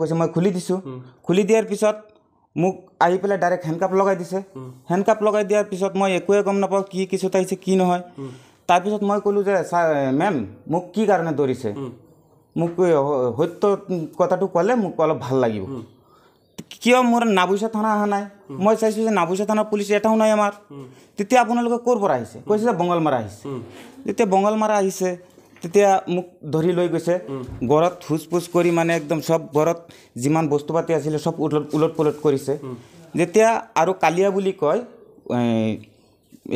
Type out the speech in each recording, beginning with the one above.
কৈছে মই খুলি দিছোঁ খুলি দিয়াৰ পিছত মোক আহি পেলাই ডাইৰেক্ট হেণ্ডকাপ লগাই দিছে হেণ্ডকাপ লগাই দিয়াৰ পিছত মই একোৱে গম নাপাওঁ কি কিছুত আহিছে কি নহয় তাৰপিছত মই ক'লোঁ যে ছাৰ মেম মোক কি কাৰণে দৌৰিছে মোক সত্য কথাটো ক'লে মোক অলপ ভাল লাগিব কিয় মোৰ নাবুচা থানা অহা নাই মই চাইছোঁ যে নাবুচা থানাৰ পুলিচ এটাও নাই আমাৰ তেতিয়া আপোনালোকে ক'ৰ পৰা আহিছে কৈছে যে বঙলমাৰা আহিছে তেতিয়া বঙলমাৰা আহিছে তেতিয়া মোক ধৰি লৈ গৈছে ঘৰত ভোজ পোচ কৰি মানে একদম চব ঘৰত যিমান বস্তু পাতি আছিলে চব উলট উলট পুলট কৰিছে যেতিয়া আৰু কালিয়া বুলি কয়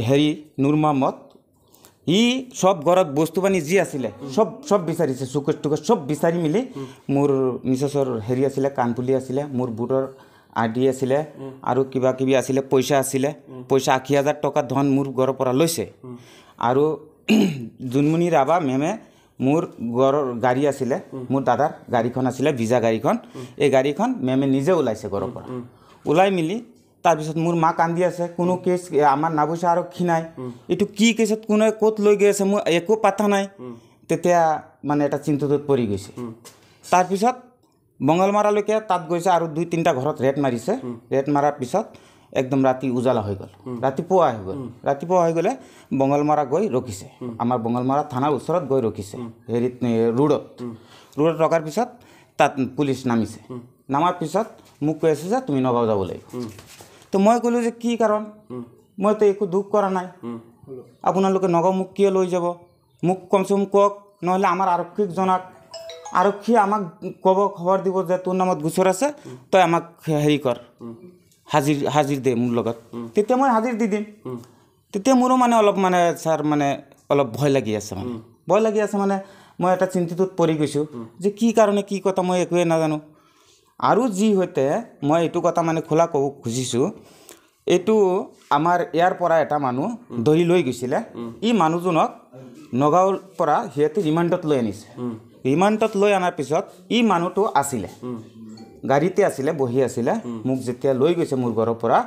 হেৰি নুৰমা নুৰ্মামত সি চব ঘৰত বস্তু পানী যি আছিলে চব চব বিচাৰিছে চুকেচ টুকেচ চব বিচাৰি মেলি মোৰ মিছেছৰ হেৰি আছিলে কাণফুলি আছিলে মোৰ বুটৰ আৰ ডি আছিলে আৰু কিবা কিবি আছিলে পইচা আছিলে পইচা আশী হাজাৰ টকা ধন মোৰ ঘৰৰ পৰা লৈছে আৰু জুনমণি ৰাভা মেমে মোৰ গড়ৰ গাড়ী আছিলে মোৰ দাদাৰ গাড়ীখন আছিলে ভিজা গাড়ীখন এই গাড়ীখন মেমে নিজে ওলাইছে গড়ৰ পৰা ওলাই মেলি তাৰপিছত মোৰ মা কান্দি আছে কোনো কেছ আমাৰ নাবুজা আৰক্ষী নাই এইটো কি কেছত কোনে ক'ত লৈ গৈ আছে মোৰ একো পাতা নাই তেতিয়া মানে এটা চিন্তাটোত পৰি গৈছে তাৰপিছত মংগলমাৰালৈকে তাত গৈছে আৰু দুই তিনিটা ঘৰত ৰেট মাৰিছে ৰেট মাৰাৰ পিছত একদম ৰাতি উজালা হৈ গ'ল ৰাতিপুৱা হৈ গ'ল ৰাতিপুৱা হৈ গ'লে বঙলমৰা গৈ ৰখিছে আমাৰ বঙলমৰা থানাৰ ওচৰত গৈ ৰখিছে হেৰিত ৰোডত ৰোডত ৰখাৰ পিছত তাত পুলিচ নামিছে নামাৰ পিছত মোক কৈ আছে যে তুমি নগাঁও যাব লাগিব তো মই ক'লোঁ যে কি কাৰণ মইতো একো দুখ কৰা নাই আপোনালোকে নগাঁও মোক কিয় লৈ যাব মোক কমচে কম কওক নহ'লে আমাৰ আৰক্ষীক জনাক আৰক্ষীয়ে আমাক ক'ব খবৰ দিব যে তোৰ নামত গোচৰ আছে তই আমাক হেৰি কৰ হাজিৰ হাজিৰ দে মোৰ লগত তেতিয়া মই হাজিৰ দি দিম তেতিয়া মোৰো মানে অলপ মানে ছাৰ মানে অলপ ভয় লাগি আছে মানে ভয় লাগি আছে মানে মই এটা চিন্তিটোত পৰি গৈছোঁ যে কি কাৰণে কি কথা মই একোৱে নাজানো আৰু যি সৈতে মই এইটো কথা মানে খোলা ক'ব খুজিছোঁ এইটো আমাৰ ইয়াৰ পৰা এটা মানুহ দহি লৈ গৈছিলে ই মানুহজনক নগাঁৱৰ পৰা সিহঁতে ৰিমাণ্ডত লৈ আনিছে ৰিমাণ্ডত লৈ অনাৰ পিছত ই মানুহটো আছিলে গাড়ীতে আছিলে বহি আছিলে মোক যেতিয়া লৈ গৈছে মোৰ ঘৰৰ পৰা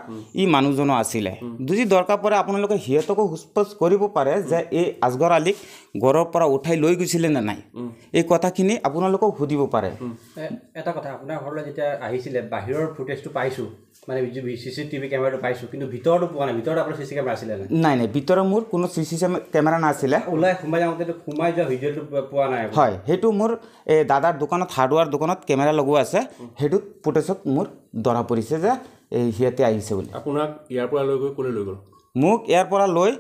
ই মানুহজনো আছিলে বুজি দৰকাৰ পৰে আপোনালোকে সিহঁতকো সুস্পষ্ট কৰিব পাৰে যে এই আজগৰ আলিক ঘৰৰ পৰা উঠাই লৈ গৈছিলে নে নাই এই কথাখিনি আপোনালোকক সুধিব পাৰে এটা কথা আপোনাৰ ঘৰলৈ যেতিয়া আহিছিলে বাহিৰৰ ফুটেজটো পাইছোঁ মানে চি চি টিভি কেমেৰাটো পাইছোঁ কিন্তু ভিতৰতো পোৱা নাই ভিতৰত আপোনাৰ চি চি কেমেৰা আছিলে নাই নাই ভিতৰত মোৰ কোনো চি চি কেমেৰা নাছিলে ওলাই সোমাই যাওঁতে সোমাই যোৱা ভিডিঅ'টো পোৱা নাই হয় সেইটো মোৰ এই দাদাৰ দোকানত হাৰ্ডৱেৰ দোকানত কেমেৰা লগোৱা আছে সেইটোত ফুটেজত মোৰ ধৰা পৰিছে যে এই সিহঁতে আহিছে বুলি আপোনাক ইয়াৰ পৰা লৈ গৈ কোনে লৈ গ'ল মোক ইয়াৰ পৰা লৈ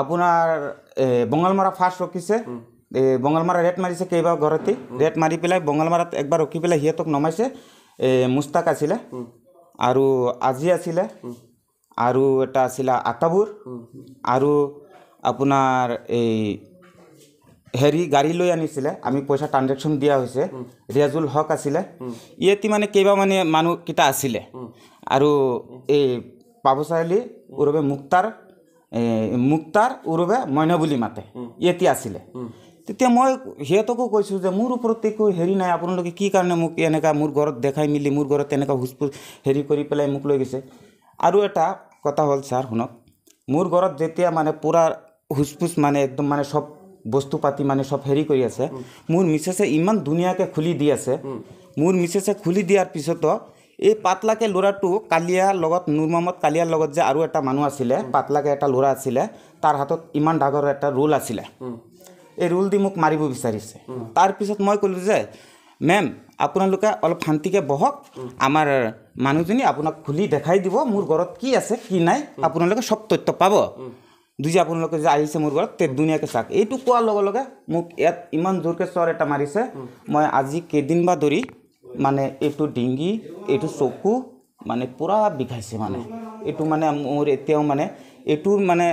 আপোনাৰ বঙালমৰা ফাৰ্ষ্ট ৰখিছে এই বঙালমৰা ৰেট মাৰিছে কেইবাৰ ঘৰতে ৰেট মাৰি পেলাই বঙালমৰাত একবাৰ ৰখি পেলাই সিহঁতক নমাইছে এই মোস্তাক আছিলে আৰু আজি আছিলে আৰু এটা আছিলে আটাবোৰ আৰু আপোনাৰ এই হেৰি গাড়ী লৈ আনিছিলে আমি পইচা ট্ৰানজেকশ্যন দিয়া হৈছে ৰিয়াজুল হক আছিলে ইয়াতে মানে কেইবামানে মানুহকেইটা আছিলে আৰু এই পাব চাৰিআলি উৰবে মুক্তাৰ মুক্তাৰ উৰবে মইনা বুলি মাতে ইয়াতে আছিলে তেতিয়া মই সিহঁতকো কৈছোঁ যে মোৰ ওপৰত একো হেৰি নাই আপোনালোকে কি কাৰণে মোক এনেকুৱা মোৰ ঘৰত দেখাই মেলি মোৰ ঘৰত তেনেকুৱা হুচ পুচ হেৰি কৰি পেলাই মোক লৈ গৈছে আৰু এটা কথা হ'ল ছাৰ শুনক মোৰ ঘৰত যেতিয়া মানে পূৰা হুচ পুচ মানে একদম মানে চব বস্তু পাতি মানে চব হেৰি কৰি আছে মোৰ মিছেছে ইমান ধুনীয়াকৈ খুলি দি আছে মোৰ মিছেছে খুলি দিয়াৰ পিছতো এই পাতলাকে ল'ৰাটো কালিয়াৰ লগত নুৰমামত কালিয়াৰ লগত যে আৰু এটা মানুহ আছিলে পাতলাকে এটা ল'ৰা আছিলে তাৰ হাতত ইমান ডাঙৰ এটা ৰোল আছিলে এই দি মোক মাৰিব বিচাৰিছে তাৰপিছত মই ক'লোঁ যে মেম আপোনালোকে অলপ শান্তিকৈ বহক আমাৰ মানুহজনী আপোনাক খুলি দেখাই দিব মোৰ ঘৰত কি আছে কি নাই আপোনালোকে চব তথ্য পাব দুই যে আপোনালোকে যে আহিছে মোৰ ঘৰত তে ধুনীয়াকৈ চাওক এইটো কোৱাৰ লগে লগে মোক ইয়াত ইমান জোৰকৈ চৰ এটা মাৰিছে মই আজি কেইদিন বা ধৰি মানে এইটো ডিঙি এইটো চকু মানে পূৰা বিঘাইছে মানে এইটো মানে মোৰ এতিয়াও মানে এইটো মানে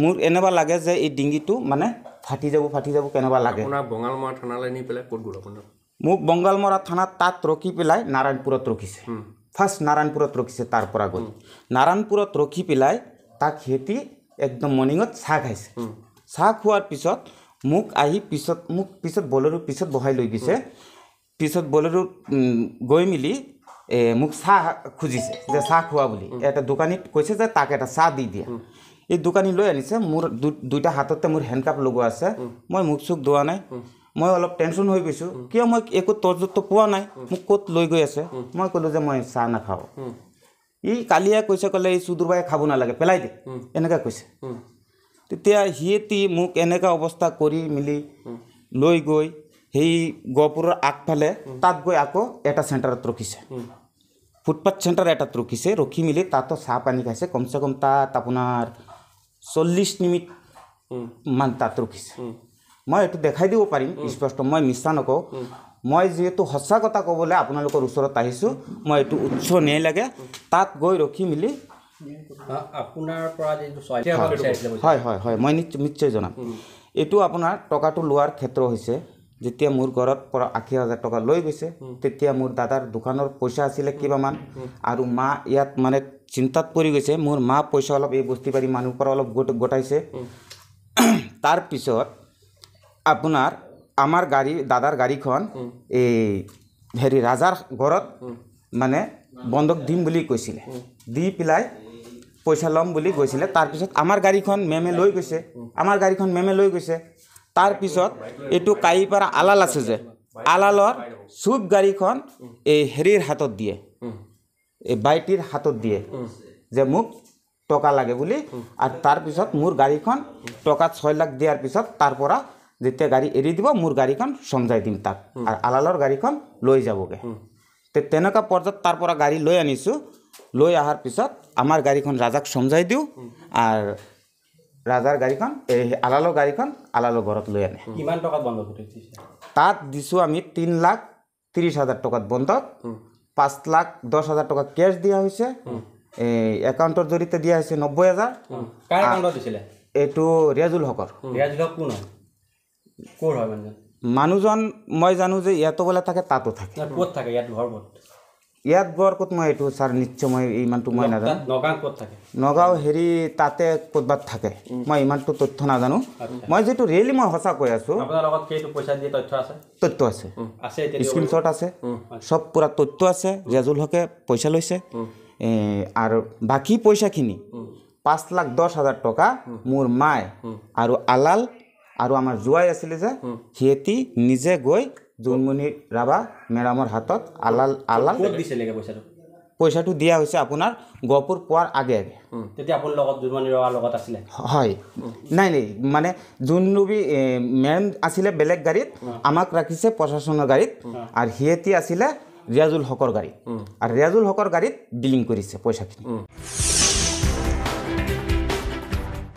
মোৰ এনেকুৱা লাগে যে এই ডিঙিটো মানে ফাটি যাব ফাটি যাব কেনেবা লাগে বঙালমৰা থানালৈ নি পেলাই ক'ত আপোনাৰ মোক বঙালমৰা থানাত তাত ৰখি পেলাই নাৰায়ণপুৰত ৰখিছে ফাৰ্ষ্ট নাৰায়ণপুৰত ৰখিছে তাৰ পৰা গৈ নাৰায়ণপুৰত ৰখি পেলাই তাক সিহঁতি একদম মৰ্ণিঙত চাহ খাইছে চাহ খোৱাৰ পিছত মোক আহি পিছত মোক পিছত বলেৰু পিছত বহাই লৈ গৈছে পিছত বলেৰু গৈ মেলি মোক চাহ খুজিছে যে চাহ খোৱা বুলি এটা দোকানীত কৈছে যে তাক এটা চাহ দি দিয়া এই দোকানী লৈ আনিছে মোৰ দুইটা হাততে মোৰ হেণ্ড কাপ লগোৱা আছে মই মুখ চুখ ধোৱা নাই মই অলপ টেনচন হৈ গৈছোঁ কিয় মই একো তৰ্জতটো পোৱা নাই মোক ক'ত লৈ গৈ আছে মই ক'লোঁ যে মই চাহ নাখাওঁ ই কালিয়ে কৈছে ক'লে এই চুদুৰ চুদুৰবাই খাব নালাগে পেলাই দিয়ে এনেকৈ কৈছে তেতিয়া সিহঁতি মোক এনেকুৱা অৱস্থা কৰি মেলি লৈ গৈ সেই গহপুৰৰ আগফালে তাত গৈ আকৌ এটা চেণ্টাৰত ৰখিছে ফুটপাথ চেণ্টাৰ এটাত ৰখিছে ৰখি মেলি তাতো চাহ পানী খাইছে কমচে কম তাত আপোনাৰ চল্লিছ মিনিট মান তাত ৰখিছে মই এইটো দেখাই দিব পাৰিম স্পষ্ট মই মিছা নকওঁ মই যিহেতু সঁচা কথা ক'বলৈ আপোনালোকৰ ওচৰত আহিছোঁ মই এইটো উচ্চ নিয়ে লাগে তাত গৈ ৰখি মেলি হয় হয় হয় মই নিশ্চয় জনাম এইটো আপোনাৰ টকাটো লোৱাৰ ক্ষেত্ৰ হৈছে যেতিয়া মোৰ ঘৰত পৰা আশী হাজাৰ টকা লৈ গৈছে তেতিয়া মোৰ দাদাৰ দোকানৰ পইচা আছিলে কেইবামান আৰু মা ইয়াত মানে চিন্তাত পৰি গৈছে মোৰ মা পইচা অলপ এই বস্তি পাৰি মানুহৰ পৰা অলপ গোটাইছে তাৰপিছত আপোনাৰ আমাৰ গাড়ী দাদাৰ গাড়ীখন এই হেৰি ৰাজাৰ ঘৰত মানে বন্ধক দিম বুলি কৈছিলে দি পেলাই পইচা ল'ম বুলি গৈছিলে তাৰপিছত আমাৰ গাড়ীখন মেমে লৈ গৈছে আমাৰ গাড়ীখন মেমে লৈ গৈছে তাৰপিছত এইটো কাঁহী পৰা আলাল আছে যে আলালৰ চুপ গাড়ীখন এই হেৰিৰ হাতত দিয়ে এই বাইটিৰ হাতত দিয়ে যে মোক টকা লাগে বুলি আৰু তাৰপিছত মোৰ গাড়ীখন টকাত ছয় লাখ দিয়াৰ পিছত তাৰ পৰা যেতিয়া গাড়ী এৰি দিব মোৰ গাড়ীখন চমজাই দিম তাক আৰু আলালৰ গাড়ীখন লৈ যাবগৈ তেনেকুৱা পৰ্যায়ত তাৰ পৰা গাড়ী লৈ আনিছোঁ লৈ অহাৰ পিছত আমাৰ গাড়ীখন ৰাজাক চমজাই দিওঁ আৰু ৰাজাৰ গাড়ীখন এই আলালৰ গাড়ীখন আলালৰ ঘৰত লৈ আনে কিমান টকাত বন্ধক তাত দিছোঁ আমি তিনি লাখ ত্ৰিছ হাজাৰ টকাত বন্ধক পাঁচ লাখ দহ হাজাৰ টকা কেছ দিয়া হৈছে এই একাউণ্টৰ জৰিয়তে দিয়া হৈছে নব্বৈ হাজাৰ এইটো ৰিয়াজুল হকৰ ৰিয়াজুল হক কোন হয় মানুহজন মই জানো যে ইয়াতো বোলে থাকে তাতো থাকে ইয়াত বৰ ক'ত মই এইটো ছাৰ নিশ্চয় মই ইমানটো মই নাজানো নগাঁও হেৰি তাতে ক'ৰবাত থাকে মই ইমানটো তথ্য নাজানো মই যিটো ৰিয়েলি মই সঁচা কৈ আছো তথ্য আছে স্ক্ৰীনশ্বট আছে চব পূৰা তথ্য আছে জেজুল হকে পইচা লৈছে আৰু বাকী পইচাখিনি পাঁচ লাখ দহ হাজাৰ টকা মোৰ মায়ে আৰু আলাল আৰু আমাৰ জোৱাই আছিলে যে সিহঁতি নিজে গৈ জোনমণি ৰাভা মেৰামৰ হাতত আলাল আলাল পইচাটো দিয়া হৈছে আপোনাৰ গহপুৰ পোৱাৰ আগে আগে তেতিয়া আপুনি লগত আছিলে হয় নাই নাই মানে যোনৰবি মেম আছিলে বেলেগ গাড়ীত আমাক ৰাখিছে প্ৰশাসনৰ গাড়ীত আৰু সিহঁতি আছিলে ৰিয়াজুল হকৰ গাড়ী আৰু ৰিয়াজুল হকৰ গাড়ীত ডিলিং কৰিছে পইচাখিনি